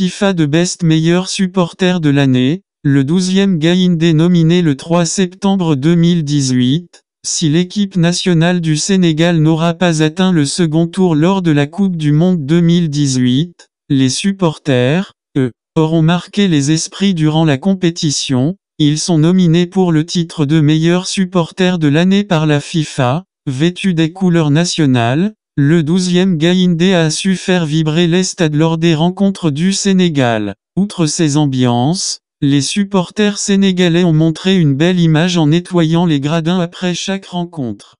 FIFA de Best Meilleur Supporter de l'année, le 12e Gaïndé nominé le 3 septembre 2018. Si l'équipe nationale du Sénégal n'aura pas atteint le second tour lors de la Coupe du Monde 2018, les supporters, eux, auront marqué les esprits durant la compétition, ils sont nominés pour le titre de meilleur supporter de l'année par la FIFA, vêtus des couleurs nationales, le 12e Gaïndé a su faire vibrer les stades lors des rencontres du Sénégal. Outre ces ambiances, les supporters sénégalais ont montré une belle image en nettoyant les gradins après chaque rencontre.